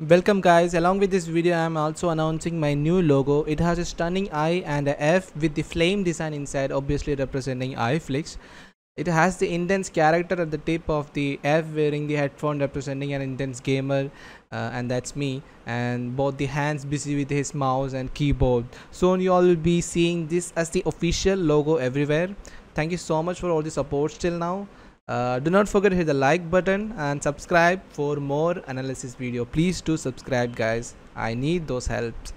Welcome guys, along with this video I am also announcing my new logo. It has a stunning I and a F with the flame design inside obviously representing iFlix. It has the intense character at the tip of the F wearing the headphone representing an intense gamer uh, and that's me and both the hands busy with his mouse and keyboard. Soon you all will be seeing this as the official logo everywhere. Thank you so much for all the support till now. Uh, do not forget to hit the like button and subscribe for more analysis video. Please do subscribe guys. I need those helps.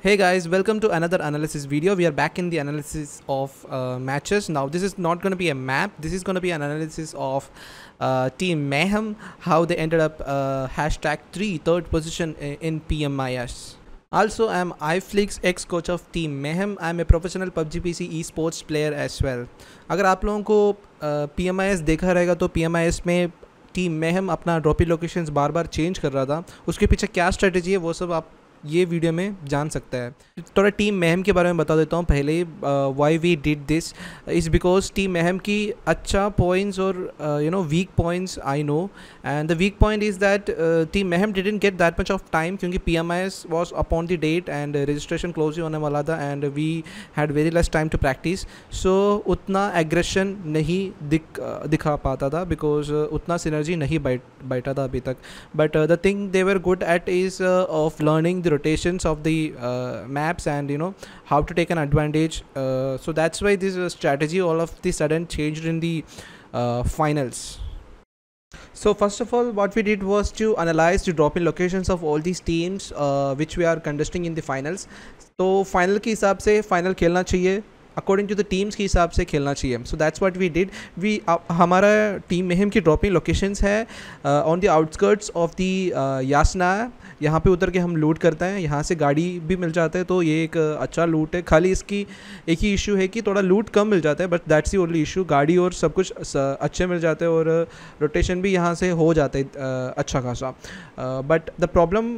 Hey guys, welcome to another analysis video. We are back in the analysis of uh, matches. Now this is not going to be a map. This is going to be an analysis of uh, Team Mayhem, how they ended up uh, hashtag 3 third position uh, in PMIS. Also, I am iFlix ex coach of team Mayhem. I am a professional PUBG PC esports player as well. अगर आप लोगों को P M I S देखा रहेगा तो P M I S में team Mayhem अपना drop location बार बार चेंज कर रहा था उसके पीछे क्या स्ट्रेटेजी है वो सब आप ये वीडियो में जान सकता है थोड़ा टीम महम के बारे में बता देता हूँ पहले why we did this is because team Mayhem की अच्छा पॉइंट्स और you know weak points I know and the weak point is that team Mayhem didn't get that much of time क्योंकि P M I S was upon the date and registration close ही होने वाला था and we had very less time to practice so उतना aggression नहीं दिख दिखा पाता था बिकॉज उतना सिनर्जी नहीं बैठ बैठा था अभी तक but the thing they're good at is of learning the rotations of the uh, maps and you know how to take an advantage uh, so that's why this uh, strategy all of the sudden changed in the uh, finals so first of all what we did was to analyze the drop in locations of all these teams uh, which we are contesting in the finals so final के हिसाब से final खेलना चाहिए according to the teams के हिसाब से खेलना चाहिए so that's what we did we हमारा टीम मेहम की ड्रॉपिंग लोकेशंस है on the outskirts of the Yasnaya यहाँ पे उतर के हम लूट करते हैं यहाँ से गाड़ी भी मिल जाता है तो ये एक uh, अच्छा लूट है खाली इसकी एक ही इशू है कि थोड़ा लूट कम मिल जाता है but that's the only issue गाड़ी और सब कुछ uh, अच्छे मिल जाते हैं और रोटेशन uh, भी यहाँ से हो जाता है अच्छा खासा but the problem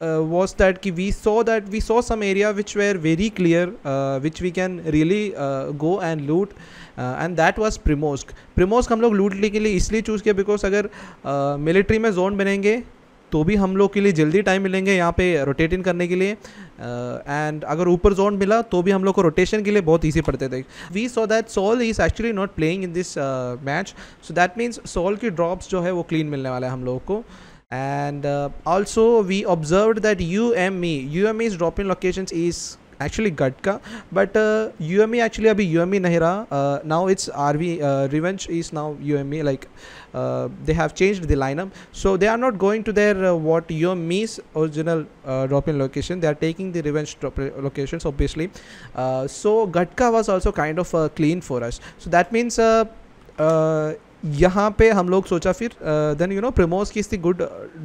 uh, was that we saw that we saw some area which were very clear uh, which we can really uh, go and loot and that was Primorsk Primorsk हम लोग लूटने के लिए इसलिए choose किया because अगर military uh, में zone बनेंगे तो भी हम लोग के लिए जल्दी टाइम मिलेंगे यहाँ पे रोटेट इन करने के लिए एंड uh, अगर ऊपर जोन मिला तो भी हम लोग को रोटेशन के लिए बहुत ईजी पड़ते थे we so that Soul is actually not playing in this match so that means Soul की ड्रॉप्स जो है वो क्लीन मिलने वाला है हम लोग को and uh, also we observed that UME UME's drop in locations is actually Gatka but uh, UME actually abhi UME Nahira uh, now it's RV uh, Revenge is now UME like uh, they have changed the lineup so they are not going to their uh, what UME's original uh, drop-in location they are taking the Revenge drop uh, locations obviously uh, so Gatka was also kind of uh, clean for us so that means यहाँ पे हम लोग सोचा फिर then you know प्रमोज की इसी good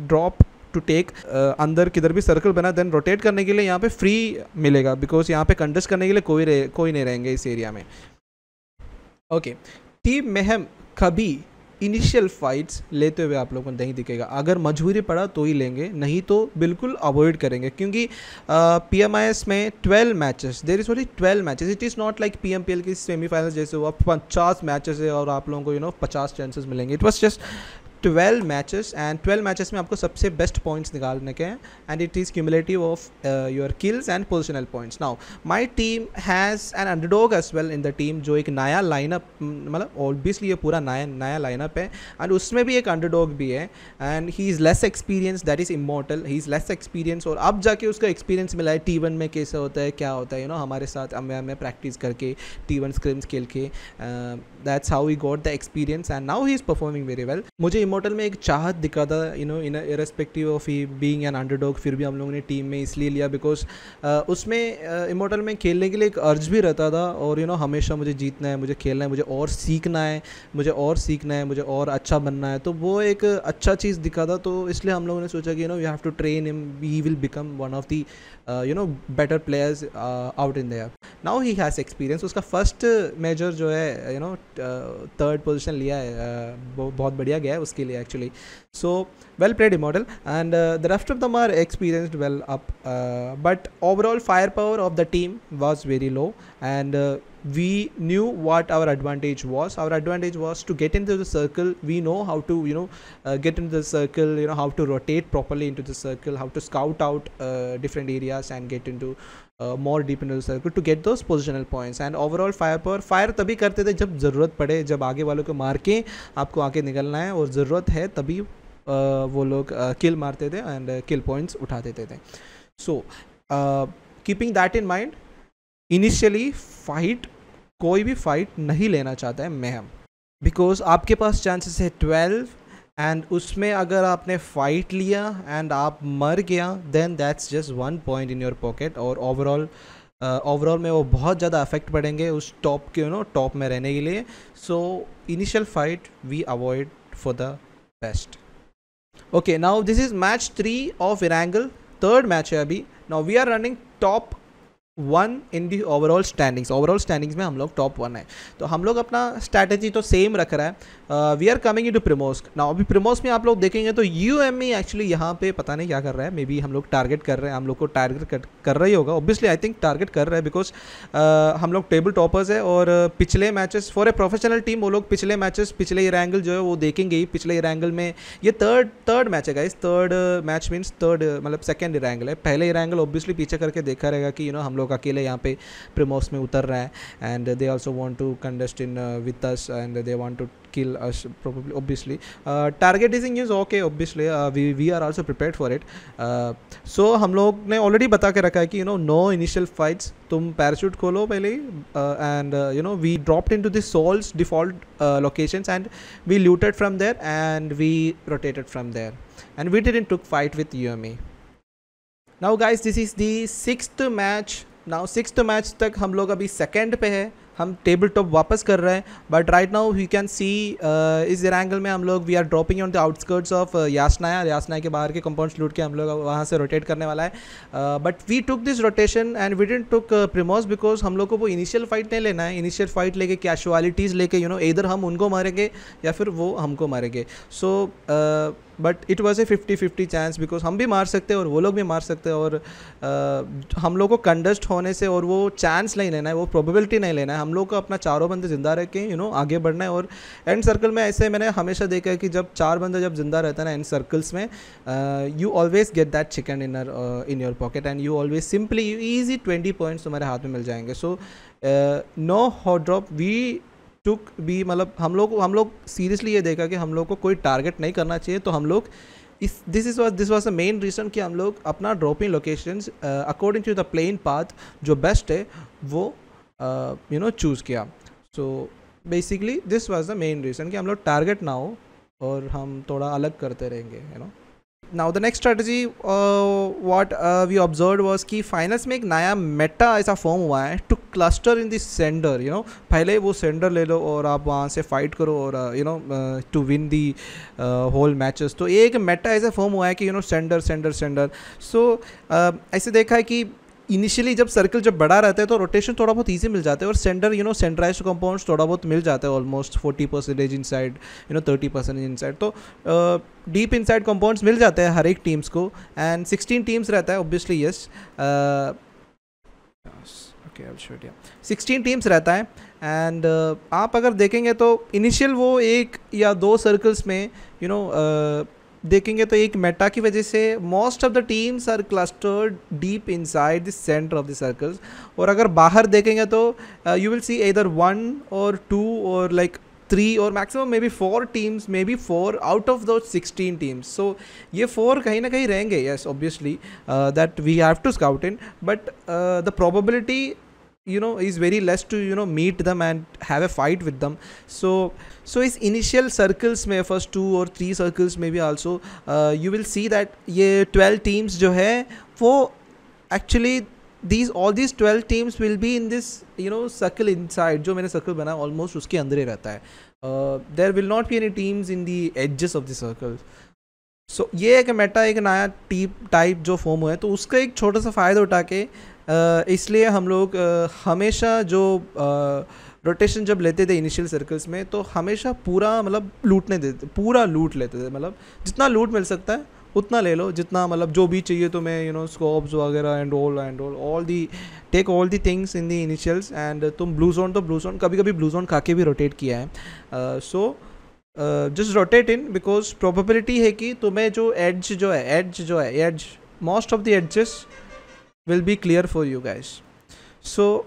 drop to take अंदर किधर भी सर्कल बना देन रोटेट करने के लिए यहाँ पे फ्री मिलेगा बिकॉज यहाँ पे कंडस्ट करने के लिए कोई रहे कोई नहीं रहेंगे इस एरिया में ओके टीम महम कभी इनिशियल फ़ाइट्स लेते हुए आप लोगों को नहीं दिखेगा अगर मजबूरी पड़ा तो ही लेंगे नहीं तो बिल्कुल अवॉइड करेंगे क्योंकि पी एम आई एस में twelve matches there is only twelve matches it is not like P M P L की सेमीफाइनल जैसे हुआ पचास मैचेस है और आप लोगों को यू नो पचास चांसेस मिलेंगे it was just twelve matches and twelve matches में आपको सबसे बेस्ट पॉइंट्स निकालने के हैं and it is cumulative of your kills and positional points now my team has an underdog as well in the team जो एक नया lineup मतलब ऑब्वियसली ये पूरा नया नया लाइनअप है एंड उसमें भी एक अंडरडॉग भी है and he is less experience that is Immortal he is less experience और अब जाके उसका एक्सपीरियंस मिला है टी वन में कैसे होता है क्या होता है यू you नो know, हमारे साथ हमें हमें प्रैक्टिस करके टी वन स्क्रिम्स खेल के uh, that's how he got the experience and now he is performing very well मुझे इमोटल में एक चाहत दिखा था you know in irrespective of he being an underdog फिर भी हम लोगों ने टीम में इसलिए लिया बिकॉज uh, उसमें इमोटल uh, में खेलने के लिए एक अर्ज भी रहता था और यू you नो know, हमेशा मुझे जीतना है मुझे खेलना है मुझे और सीखना है मुझे और सीखना है मुझे और अच्छा बनना है तो वो एक अच्छा चीज़ दिखा था तो इसलिए हम लोगों ने सोचा कि you know you have to train him he will become one of the you know better players out in there now he has experience उसका फर्स्ट मेजर जो है you you know know, third position लिया है बहुत बढ़िया गया है उसके लिए actually so well played Immortal and the rest of the मार experienced well up but overall fire power of the team was very low and we knew what our advantage was our advantage was to get into the circle we know how to you know uh, get into the circle you know how to rotate properly into the circle how to scout out uh, different areas and get into uh, more deep into the circle to get those positional points and overall fire पर fire तभी करते थे जब ज़रूरत पड़े जब आगे वालों को मार के आपको आगे निकलना है और ज़रूरत है तभी वो लोग किल मारते थे एंड किल पॉइंट्स उठा देते थे uh, keeping that in mind initially fight कोई भी फाइट नहीं लेना चाहता है मेहम बिकॉज आपके पास चांसेस है ट्वेल्व एंड उसमें अगर आपने फाइट लिया एंड आप मर गया then that's just one point in your pocket और ओवरऑल ओवरऑल uh, में वो बहुत ज़्यादा अफेक्ट पड़ेंगे उस टॉप के यू नो टॉप में रहने के लिए so initial fight we avoid for the best okay now this is match three of Erangel third match है अभी now we are running top one in the overall standings overall standings में हम लोग top one है तो हम लोग अपना स्ट्रैटेजी तो सेम रख रहा है we are coming into Primorsk ना अभी प्रिमोस्क में आप लोग देखेंगे तो यू एम ई एक्चुअली यहाँ पे पता नहीं क्या कर रहा है मे बी हम लोग टारगेट कर रहे हैं हम लोग को टारगेट कर, कर रही होगा ऑब्वियसली आई थिंक टारगेट कर रहा है बिकॉज uh, हम लोग टेबल टॉपर्स है और uh, पिछले matches for a professional team वो लोग पिछले मैचेस पिछले रैंगल जो है वो देखेंगे ही पिछले रैंगल में ये थर्ड थर्ड मैच है इस थर्ड मैच मीन्स थर्ड मतलब सेकेंड रैंगल है पहले रैंगल ऑब्वियसली पीछे करके देखा रहेगा कि यू you नो know, हम लोग लोग अकेले यहाँ पे प्रमोस में उतर रहे हैं and they also want to conduct in with us and they want to kill us probably obviously uh, targeting is okay obviously uh, we we are also prepared for it uh, हम लोग ने already बता के रखा है कि you know no initial fights तुम parachute खोलो पहले and you know we dropped to this Soul's default locations and we looted from there and we rotated from there and we in took fight with U M UME now guys this is sixth match now six match तक हम लोग अभी second पे है हम table top वापस कर रहे हैं but right now we can see इस एंगल में हम लोग we are dropping on the outskirts of Yasnaya Yasnaya के बाहर के कंपाउंड लूट के हम लोग वहाँ से रोटेट करने वाला है but we took this rotation and we didn't took Primorsk because हम लोग को वो इनिशियल फाइट नहीं लेना है इनिशियल फाइट लेके कैशुअलिटीज़ लेके यू नो इधर हम उनको मारेंगे या फिर वो हमको मारेंगे so so, uh, but it was a fifty fifty chance because हम भी मार सकते हैं और वो लोग भी मार सकते हैं और आ, हम लोग को कंडस्ट होने से और वो चांस नहीं लेना है वो प्रोबेबिलिटी नहीं लेना है हम लोग को अपना चारों बंदे ज़िंदा रह के यू नो आगे बढ़ना है और एंड सर्कल में ऐसे मैंने हमेशा देखा है कि जब चार बंदे जब जिंदा रहता है ना एंड सर्कल्स में you always get that chicken dinner in your pocket and you always simply easy twenty points तुम्हारे हाथ में मिल जाएंगे so no hot drop we took भी मतलब हम लोग हम लोग सीरियसली ये देखा कि हम लोग को कोई टारगेट नहीं करना चाहिए तो हम लोग इस this is was this was the main reason कि हम लोग अपना dropping location according to the plane path जो बेस्ट है वो यू नो चूज़ किया so basically this was the main reason कि हम लोग टारगेट ना हो और हम थोड़ा अलग करते रहेंगे you you know know? Now the next strategy what we observe was कि फाइनेंस में एक नया मेटा ऐसा फॉर्म हुआ है to cluster in this centre you know पहले वो सेंडर ले लो और आप वहाँ से फाइट करो और you know to win the whole matches तो एक मेटा ऐसा फॉर्म हुआ है कि you know centre centre centre so ऐसे देखा है कि इनिशियली जब सर्कल जब बड़ा रहता है तो रोटेशन थोड़ा बहुत ईजी मिल जाता है और centre you know centralised compounds थोड़ा बहुत मिल जाता है almost forty percentage in side you know thirty percentage in side तो डीप इन साइड कंपाउंड्स मिल जाते हैं हर एक टीम्स को एंड सिक्सटीन टीम्स रहता है obviously yes okay sixteen teams रहता है एंड uh, आप अगर देखेंगे तो इनिशियल वो एक या दो सर्कल्स में you you know know, uh, देखेंगे तो एक मेटा की वजह से most of the teams are clustered deep inside the centre of the circles और अगर बाहर देखेंगे तो यू विल सी इधर वन और टू और लाइक थ्री और maximum may be four teams may be four out of दो सिक्सटीन टीम्स सो ये फोर कहीं ना कहीं रहेंगे yes obviously that we have to scout in but the probability you know is very less to you know meet them and have a fight with them so so his initial circles may first two or three circles maybe also uh, you will see that ये 12 teams jo hai wo actually these all these 12 teams will be in this you know circle inside jo maine circle bana almost uske andar hi rehta hai uh, there will not be any teams in the edges of the circle so so, ये एक Meta एक नया टीप type जो form हुआ है तो उसका एक छोटा सा फ़ायदा उठा के इसलिए हम लोग हमेशा जो रोटेशन जब लेते थे इनिशियल सर्कल्स में तो हमेशा पूरा मतलब लूटने देते पूरा लूट लेते थे मतलब जितना लूट मिल सकता है उतना ले लो जितना मतलब जो भी चाहिए तो मैं यू नो स्कोप्स वगैरह and all and all all the take all the things in the initials and तुम ब्लू जोन तो ब्लू जोन कभी कभी ब्लू जोन खा के भी रोटेट किया है so just rotate in because probability है कि तुम्हें जो एड्ज जो है एड्ज जो है edge most of the edges will be clear for you guys so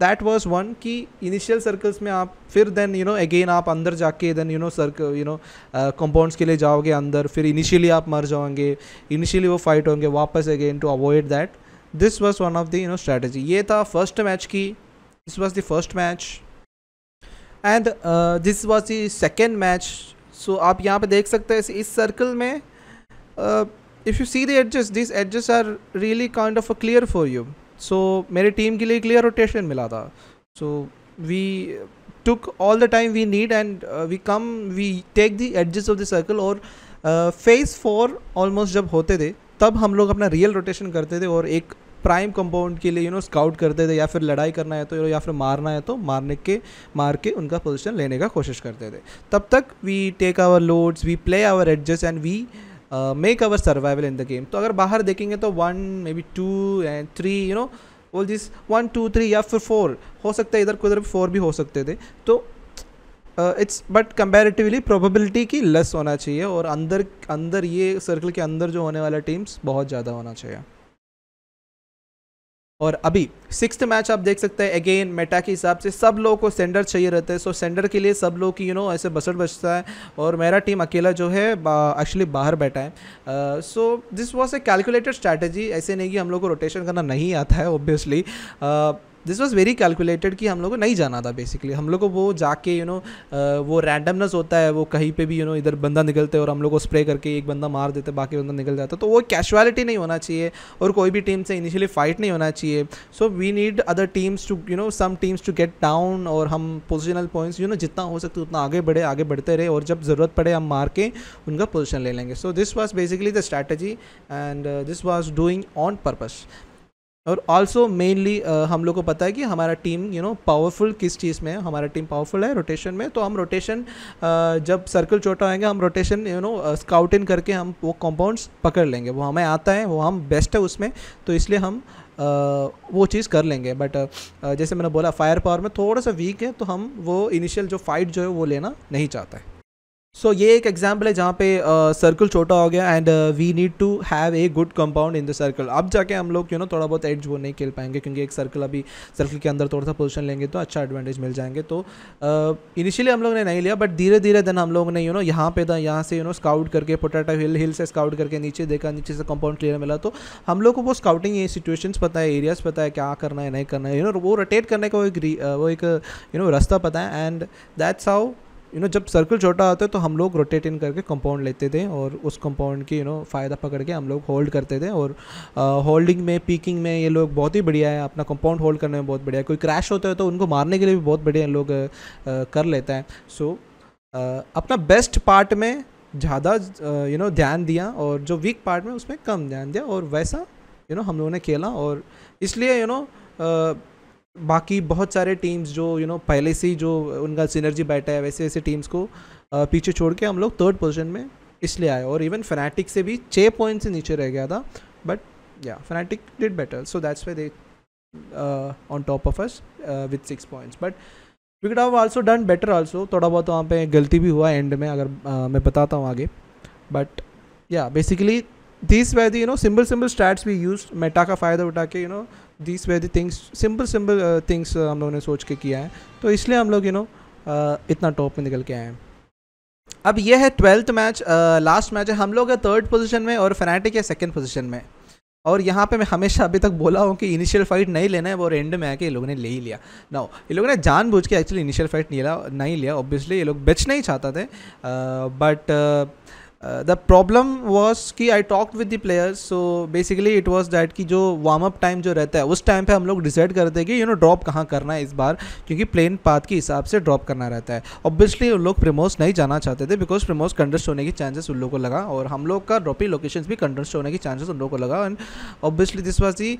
that was one कि initial circles में आप फिर then you know again आप अंदर जाके then you know circle you know uh, compounds के लिए जाओगे अंदर फिर initially आप मर जाओगे initially वो fight होंगे वापस again to avoid that this was one of the you know strategy ये था first match की this was the first match and uh, this was the second match so आप यहाँ पे देख सकते हैं इस circle में uh, if you see the edges these edges are really kind of a clear for you so मेरे team के लिए clear rotation मिला था so we took all the time we need and uh, we come we take the edges of the circle और phase four almost जब होते थे तब हम लोग अपना रियल रोटेशन करते थे और एक प्राइम कंपाउंड के लिए यू नो स्काउट करते थे या फिर लड़ाई करना है तो या फिर मारना है तो मारने के मार के उनका पोजीशन लेने का कोशिश करते थे तब तक we take our loads we play our edges and we make our survival in the game तो अगर बाहर देखेंगे तो one may be two and three you know all this one two three या फिर फोर हो सकता है इधर को उधर फोर भी हो सकते थे तो इट्स बट कंपेरेटिवली प्रोबेबिलिटी की लेस होना चाहिए और अंदर अंदर ये सर्कल के अंदर जो होने वाला टीम्स बहुत ज़्यादा होना चाहिए और अभी सिक्स मैच आप देख सकते हैं अगेन मेटा के हिसाब से सब लोगों को सेंडर चाहिए रहते हैं सो सेंडर के लिए सब लोग की यू नो ऐसे बसड़ बचता है और मेरा टीम अकेला जो है एक्चुअली बाहर बैठा है so this was a calculated strategy ऐसे नहीं कि हम लोग को रोटेशन करना नहीं आता है obviously this was very calculated कि हम लोग को नहीं जाना था बेसिकली हम लोग को वो जाके यू you नो know, वो रैंडमनेस होता है वो कहीं पे भी यू you नो know, इधर बंदा निकलते और हम लोग को स्प्रे करके एक बंदा मार देते बाकी बंदा निकल जाता तो वो कैशुअलिटी नहीं होना चाहिए और कोई भी टीम से इनिशियली फाइट नहीं होना चाहिए so we need other teams to you know some teams to get down और हम पोजिशनल पॉइंट्स यू नो जितना हो सकता उतना आगे बढ़े आगे बढ़ते रहे और जब ज़रूरत पड़े हम मार के उनका पोजिशन ले लेंगे so this was basically the strategy and this was doing on purpose और ऑल्सो मेनली uh, हम लोग को पता है कि हमारा टीम यू नो पावरफुल किस चीज़ में है हमारा टीम पावरफुल है रोटेशन में तो हम रोटेशन uh, जब सर्कल छोटा होएंगे हम rotation you know scout in करके हम वो कंपाउंड्स पकड़ लेंगे वो हमें आता है वो हम बेस्ट है उसमें तो इसलिए हम uh, वो चीज़ कर लेंगे बट uh, uh, जैसे मैंने बोला फायर पावर में थोड़ा सा वीक है तो हम वो इनिशियल जो फाइट जो है वो लेना नहीं चाहता है सो ये एक एग्जाम्पल है जहाँ पे सर्कल छोटा हो गया and we need to have a good compound in the circle अब जाके हम लोग यू नो थोड़ा बहुत एड्ज वो नहीं खेल पाएंगे क्योंकि एक सर्कल अभी सर्कल के अंदर थोड़ा सा पोजिशन लेंगे तो अच्छा एडवांटेज मिल जाएंगे तो इनिशियली uh, हम लोग ने नहीं लिया बट धीरे धीरे देन हम लोग ने यू नो यहाँ पे था यहाँ से यू नो स्काउट करके पोटाटो हिल हिल से स्काउट करके नीचे देखा नीचे से कंपाउंड क्लियर मिला तो हम लोग को वो स्काउटिंग ये सिचुएशन पता है एरियाज पता है क्या करना है नहीं करना है यू नो वो रोटेट करने का वो एक वो एक यू नो रास्ता पता है and that's how you know जब सर्कल छोटा होता है तो हम लोग रोटेट इन करके कंपाउंड लेते थे और उस कंपाउंड की यू नो फ़ायदा पकड़ के हम लोग होल्ड करते थे और होल्डिंग में पीकिंग में ये लोग बहुत ही बढ़िया है अपना कंपाउंड होल्ड करने में बहुत बढ़िया है कोई क्रैश होता है तो उनको मारने के लिए भी बहुत बढ़िया लोग कर लेते हैं सो अपना बेस्ट पार्ट में ज़्यादा यू नो ध्यान दिया और जो वीक पार्ट में उसमें कम ध्यान दिया और वैसा यू नो हम लोगों ने खेला और इसलिए यू नो बाकी बहुत सारे टीम्स जो यू नो पहले से ही जो उनका सिनर्जी बैठा है वैसे वैसे टीम्स को पीछे छोड़ के हम लोग थर्ड पोजिशन में इसलिए आए और इवन फनाटिक से भी छः पॉइंट से नीचे रह गया था but yeah Fanatic did better so that's why they on top of us with six points but wicket have also done better also थोड़ा बहुत वहाँ पे गलती भी हुआ एंड में अगर uh, मैं बताता हूँ आगे but yeah basically this way the you know simple simple stats भी यूज मेटा का फ़ायदा उठा के you know these way the things simple simple things हम लोगों ने सोच के किया है तो इसलिए हम लोग यू नो uh, इतना टॉप में निकल के आए हैं अब ये है ट्वेल्थ मैच लास्ट मैच है हम लोग है थर्ड पोजीशन में और फेनाटिक है सेकंड पोजीशन में और यहाँ पे मैं हमेशा अभी तक बोला हूँ कि इनिशियल फाइट नहीं लेना है वो एंड में आके ये लोगों ने ले ही लिया ना ये लोगों ने जानबूझ के एक्चुअली इनिशियल फाइट नहीं लिया नहीं लिया ऑब्वियसली ये लोग बेच नहीं चाहते थे but uh, uh the problem was कि I talk with the players so basically it was that कि जो वार्म अप टाइम जो रहता है उस टाइम पे हम लोग डिसाइड करते हैं कि यू नो ड्रॉप कहाँ करना है इस बार क्योंकि प्लेन पाथ के हिसाब से ड्रॉप करना रहता है ऑब्वियसली उन लोग प्रिमोस नहीं जाना चाहते थे बिकॉज प्रिमोस कंडस्ट होने की चांसेस उन लोगों को लगा और हम लोग का ड्रॉपिंग लोकेशन भी कंडस्ट होने के चांसेस उन लोगों को लगा and obviously this was the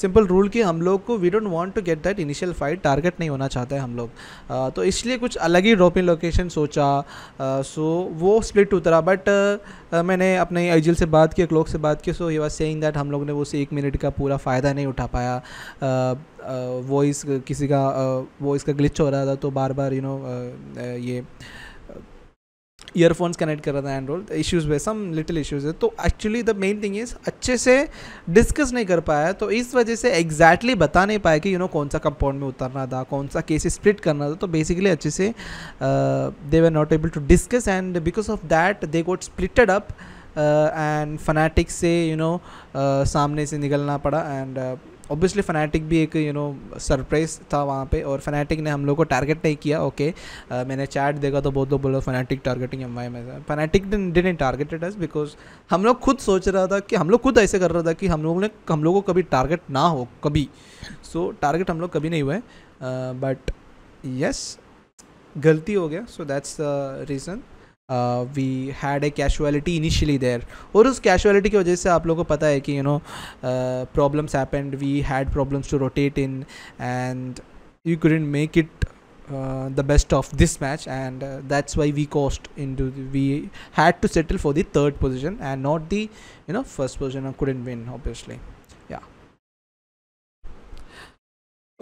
simple rule कि हम लोग को we don't want to get that initial fight target नहीं होना चाहते हैं हम लोग uh, तो इसलिए कुछ अलग ही ड्रॉपिंग लोकेशन सोचा सो uh, so, वो स्प्लिट उतरा बट बट uh, uh, मैंने अपने आइजल से बात की क्लोक से बात की सो ये वॉज सेइंग दैट हम लोग ने उस एक मिनट का पूरा फ़ायदा नहीं उठा पाया वॉइस uh, किसी का वॉइस का ग्लिच हो रहा था तो बार बार यू नो ये ईयरफोन्स कनेक्ट कर रहा था and issues way some little issues है तो actually the main thing is अच्छे से डिस्कस नहीं कर पाया तो इस वजह से एग्जैक्टली exactly बता नहीं पाया कि यू you नो know, कौन सा कंपाउंड में उतरना था कौन सा केस स्प्लिट करना था तो बेसिकली अच्छे से they were not able to discuss and because of that they got splitted up and Fanatic से you you know know, uh, सामने से निकलना पड़ा एंड ऑब्वियसली फनाटिक भी एक यू नो सरप्राइज था वहाँ पे और फनाटिक ने हम लोग को टारगेट नहीं किया ओके okay. uh, मैंने चैट देखा तो बहुत लोग बोलो फनाटिक टारगेटिंग एम आई में फनाटिक डिन टारगेटेड अस बिकॉज हम लोग खुद सोच रहा था कि हम लोग खुद ऐसे कर रहा था कि हम लोग ने हम लोग को कभी टारगेट ना हो कभी सो so, टारगेट हम लोग कभी नहीं हुए बट uh, यस yes, गलती हो गया so that's the reason we had a casualty initially there और उस कैशुअलिटी की वजह से आप लोगों को पता है कि you know problems happened we had problems to rotate in and you couldn't make it the best of this match and that's why we cost in to we had to settle for the third position and not the you know first position couldn't win obviously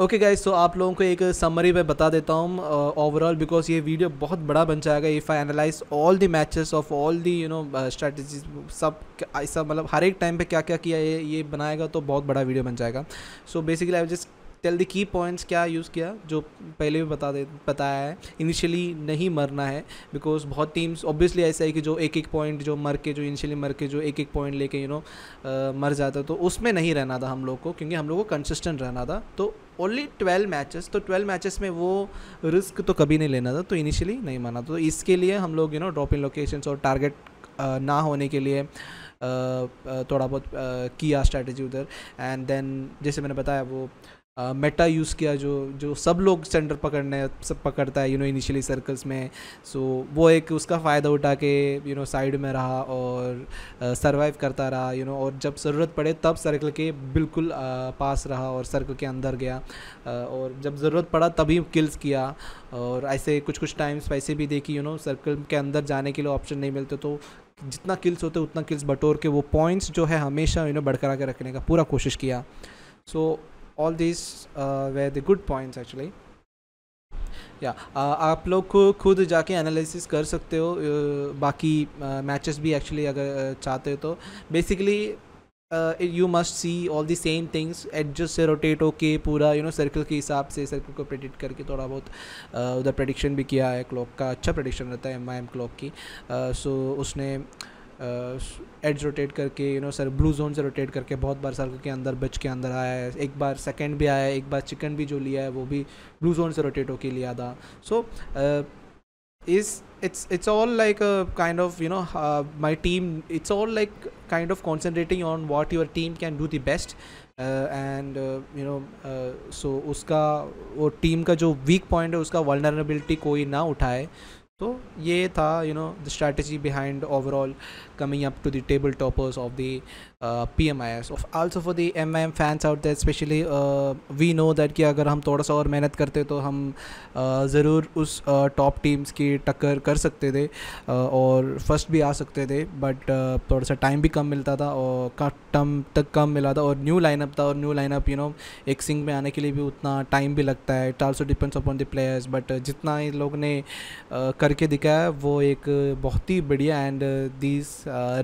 okay guys तो आप लोगों को एक summary में बता देता हूँ overall because ये वीडियो बहुत बड़ा बन जाएगा if I analyse all the matches of all the you know strategies सब ऐसा मतलब हर एक टाइम पे क्या क्या किया ये ये बनाएगा तो बहुत बड़ा वीडियो बन जाएगा so basically I just tell the key points क्या यूज़ किया जो पहले भी बता दे बताया है इनिशियली नहीं मरना है बिकॉज बहुत टीम्स ऑब्वियसली ऐसा है कि जो एक एक पॉइंट जो मर के जो इनिशियली मर के जो एक एक पॉइंट लेके यू नो मर जाता तो उसमें नहीं रहना था हम लोग को क्योंकि हम लोग को कंसिस्टेंट रहना था तो ओनली ट्वेल्व मैचेस तो ट्वेल्व मैचेस में वो रिस्क तो कभी नहीं लेना था तो इनिशियली नहीं माना था तो इसके लिए हम लोग you know drop in locations और टारगेट ना होने के लिए थोड़ा बहुत किया स्ट्रैटेजी उधर एंड देन जैसे मैंने बताया वो मेटा यूज़ किया जो जो सब लोग सेंटर पकड़ने सब पकड़ता है यू नो इनिशियली सर्कल्स में सो so, वो एक उसका फ़ायदा उठा के यू नो साइड में रहा और सर्वाइव करता रहा यू you नो know, और जब ज़रूरत पड़े तब सर्कल के बिल्कुल पास रहा और सर्कल के अंदर गया और जब ज़रूरत पड़ा तभी किल्स किया और ऐसे कुछ कुछ टाइम्स वैसे भी देखी यू नो सर्कल के अंदर जाने के लिए ऑप्शन नहीं मिलते तो जितना किल्स होते उतना किल्स बटोर के वो पॉइंट्स जो है हमेशा यू नो बरकरा के रखने का पूरा कोशिश किया सो so, all these uh, were the good points actually या yeah, uh, आप लोग को खुद जाके एनालिसिस कर सकते हो बाकी मैचेस भी एक्चुअली अगर चाहते हो तो basically you must see all the same things edges से रोटेट होके पूरा यू नो सर्कल के हिसाब से सर्कल को प्रेडिक्ट करके थोड़ा बहुत uh, उधर प्रडिक्शन भी किया है क्लॉक का अच्छा प्रडिक्शन रहता है एम आई एम क्लॉक की सो uh, so उसने एड्स रोटेट करके you know sir blue zone से रोटेट करके बहुत बार सर्कल के अंदर बच के अंदर आया है एक बार सेकेंड भी आया है एक बार चिकन भी जो लिया है वो भी ब्लू जोन से रोटेट होके लिया था सो इस it's it's all like kind of you know my team it's all like kind of concentrating on what your team can do the best and you know so उसका वो team का जो weak point है उसका वर्नरबिलिटी कोई ना उठाए तो ये था you know the strategy behind overall coming up to the table toppers of the uh, PMIS. Also for the MIM fans out there, especially uh, we know that कि अगर हम थोड़ा सा और मेहनत करते तो हम uh, ज़रूर उस टॉप uh, टीम्स की टक्कर कर सकते थे uh, और फर्स्ट भी आ सकते थे बट थोड़ा सा टाइम भी कम मिलता था और टम तक कम मिला था और न्यू लाइनअप था और न्यू लाइनअप यू नो एक सिंग में आने के लिए भी उतना टाइम भी लगता है it also depends upon the players but जितना इन लोग ने करके दिखाया वो एक बहुत ही बढ़िया and these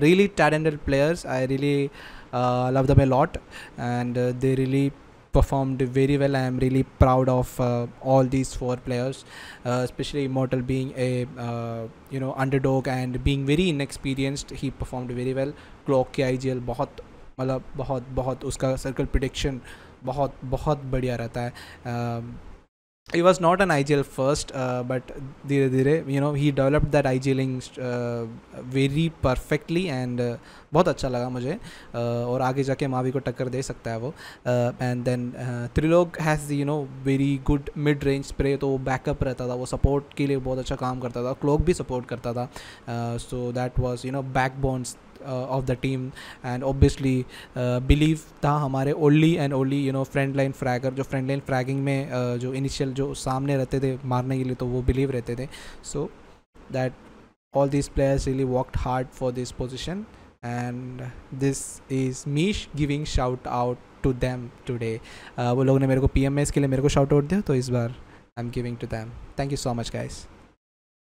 really talented players I really uh, love them a lot and uh, they really performed very well. I am really proud of uh, all these four players, uh, especially Immortal being a uh, you know underdog and being very inexperienced. He performed very well. clock के आई बहुत मतलब बहुत बहुत उसका circle prediction बहुत बहुत बढ़िया रहता है he was not an IGL first, uh, but Dhire Dhire, you know, he developed that IGLing uh, very perfectly and uh, बहुत अच्छा लगा मुझे uh, और आगे जाके मावी को टक्कर दे सकता है वो and uh, then uh, Trilok has you know very good mid range spray तो वो बैकअप रहता था वो सपोर्ट के लिए बहुत अच्छा काम करता था क्लोक भी सपोर्ट करता था so that was you know back bones of the team and obviously believe था हमारे only and only you know front line fragger जो फ्रेंड लाइन फ्रैगिंग में uh, जो इनिशियल जो सामने रहते थे मारने के लिए तो वो बिलीव रहते थे so that all this players really work hard for this position and this is Meesh giving shout out to them today वो लोगों ने मेरे को पी एम एस के लिए मेरे को शाउट आउट दिया तो इस बार I am giving to them thank you so much guys